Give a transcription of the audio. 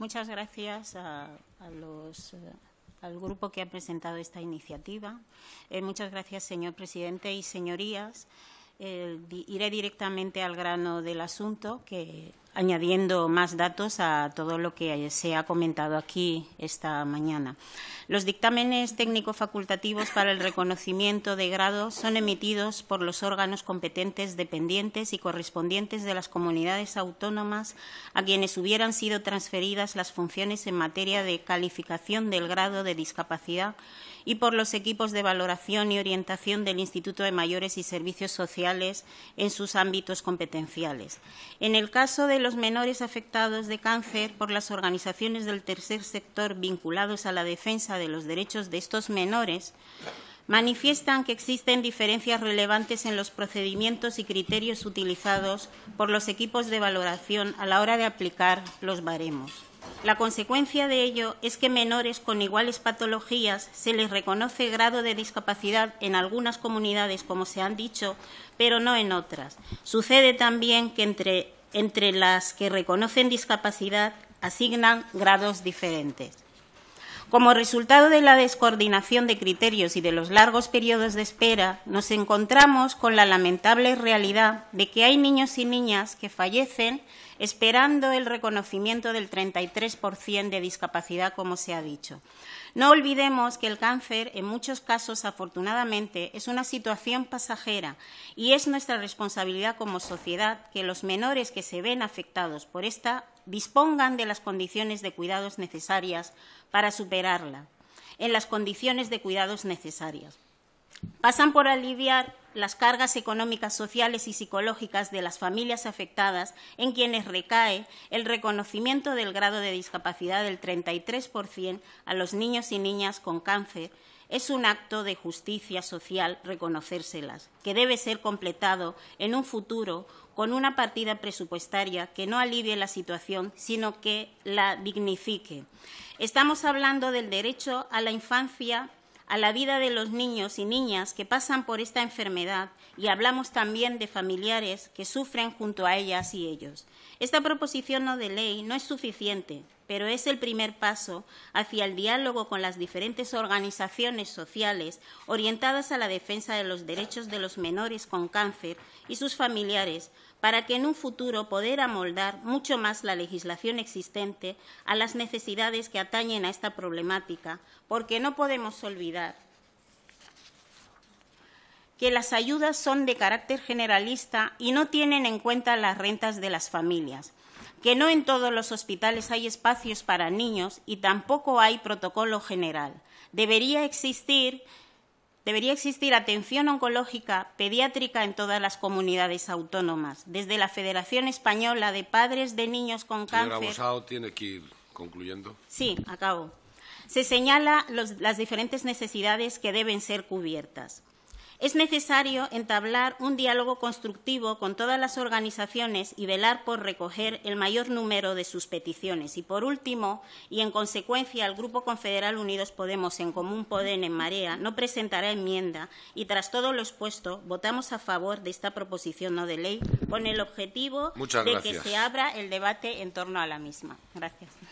Muchas gracias a, los eh, al grupo que ha presentado esta iniciativa. Eh, muchas gracias, señor presidente y señorías. Eh, iré directamente al grano del asunto, que añadiendo más datos a todo lo que se ha comentado aquí esta mañana. Los dictámenes técnico-facultativos para el reconocimiento de grado son emitidos por los órganos competentes dependientes y correspondientes de las comunidades autónomas a quienes hubieran sido transferidas las funciones en materia de calificación del grado de discapacidad y por los equipos de valoración y orientación del Instituto de Mayores y Servicios Sociales en sus ámbitos competenciales. En el caso de los menores afectados de cáncer por las organizaciones del tercer sector vinculados a la defensa de los derechos de estos menores manifiestan que existen diferencias relevantes en los procedimientos y criterios utilizados por los equipos de valoración a la hora de aplicar los baremos. La consecuencia de ello es que menores con iguales patologías se les reconoce grado de discapacidad en algunas comunidades, como se han dicho, pero no en otras. Sucede también que entre entre las que reconocen discapacidad asignan grados diferentes. Como resultado de la descoordinación de criterios y de los largos periodos de espera, nos encontramos con la lamentable realidad de que hay niños y niñas que fallecen esperando el reconocimiento del 33% de discapacidad, como se ha dicho. No olvidemos que el cáncer, en muchos casos, afortunadamente, es una situación pasajera y es nuestra responsabilidad como sociedad que los menores que se ven afectados por esta dispongan de las condiciones de cuidados necesarias para superarla, en las condiciones de cuidados necesarias. Pasan por aliviar las cargas económicas, sociales y psicológicas de las familias afectadas, en quienes recae el reconocimiento del grado de discapacidad del 33% a los niños y niñas con cáncer es un acto de justicia social reconocérselas, que debe ser completado en un futuro con una partida presupuestaria que no alivie la situación, sino que la dignifique. Estamos hablando del derecho a la infancia a la vida de los niños y niñas que pasan por esta enfermedad y hablamos también de familiares que sufren junto a ellas y ellos. Esta proposición no de ley no es suficiente pero es el primer paso hacia el diálogo con las diferentes organizaciones sociales orientadas a la defensa de los derechos de los menores con cáncer y sus familiares, para que en un futuro poder amoldar mucho más la legislación existente a las necesidades que atañen a esta problemática, porque no podemos olvidar que las ayudas son de carácter generalista y no tienen en cuenta las rentas de las familias, que no en todos los hospitales hay espacios para niños y tampoco hay protocolo general. Debería existir atención oncológica pediátrica en todas las comunidades autónomas, desde la Federación Española de Padres de Niños con Señora Cáncer. tiene que ir concluyendo. Sí, acabo. Se señala las diferentes necesidades que deben ser cubiertas. Es necesario entablar un diálogo constructivo con todas las organizaciones y velar por recoger el mayor número de sus peticiones. Y, por último, y en consecuencia, el Grupo Confederal Unidos Podemos en Común Podén en Marea no presentará enmienda y, tras todo lo expuesto, votamos a favor de esta proposición no de ley con el objetivo de que se abra el debate en torno a la misma. Gracias.